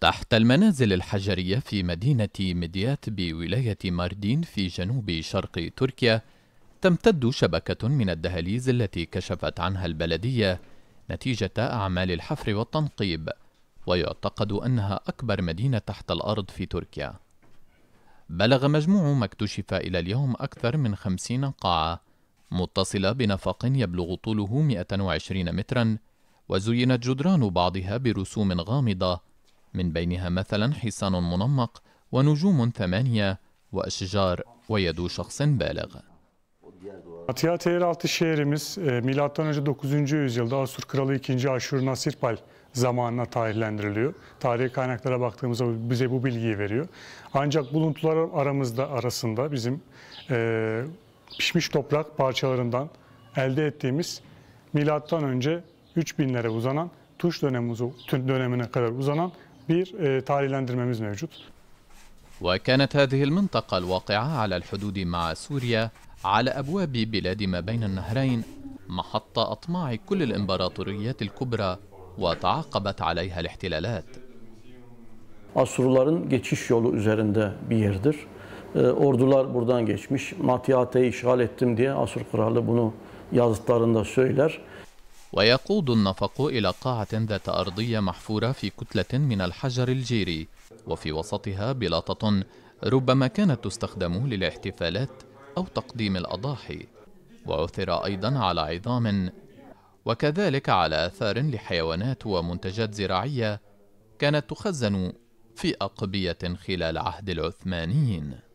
تحت المنازل الحجرية في مدينة مديات بولاية ماردين في جنوب شرق تركيا تمتد شبكة من الدهاليز التي كشفت عنها البلدية نتيجة أعمال الحفر والتنقيب ويعتقد أنها أكبر مدينة تحت الأرض في تركيا بلغ مجموع ما اكتشف إلى اليوم أكثر من خمسين قاعة متصلة بنفق يبلغ طوله 120 مترا وزينت جدران بعضها برسوم غامضة من بينها مثلا حصان منمق ونجوم ثمانية وأشجار ويد شخص بالغ Atiye yeraltı şehrimiz e, M.Ö. 9. yüzyılda Asur Kralı 2. Aşur Nasirpal zamanına tarihlendiriliyor. Tarihi kaynaklara baktığımızda bize bu bilgiyi veriyor. Ancak buluntular aramızda arasında bizim e, pişmiş toprak parçalarından elde ettiğimiz milattan önce 3000'lere uzanan tuş dönemi, dönemine kadar uzanan bir tarihlendirmemiz mevcut. وكانت هذه المنطقة الواقعة على الحدود مع سوريا على أبواب بلاد ما بين النهرين محط أطماع كل الإمبراطوريات الكبرى وتعاقبت عليها الاحتلالات. Asurluların geçiş yolu üzerinde bir yerdir. Ordular buradan geçmiş. Matiate'yi işgal ettim diye Asur Kralı bunu yazdıklarında söyler. ويقود النفق إلى قاعة ذات أرضية محفورة في كتلة من الحجر الجيري وفي وسطها بلاطة ربما كانت تستخدم للاحتفالات أو تقديم الأضاحي وعثر أيضا على عظام وكذلك على آثار لحيوانات ومنتجات زراعية كانت تخزن في أقبية خلال عهد العثمانيين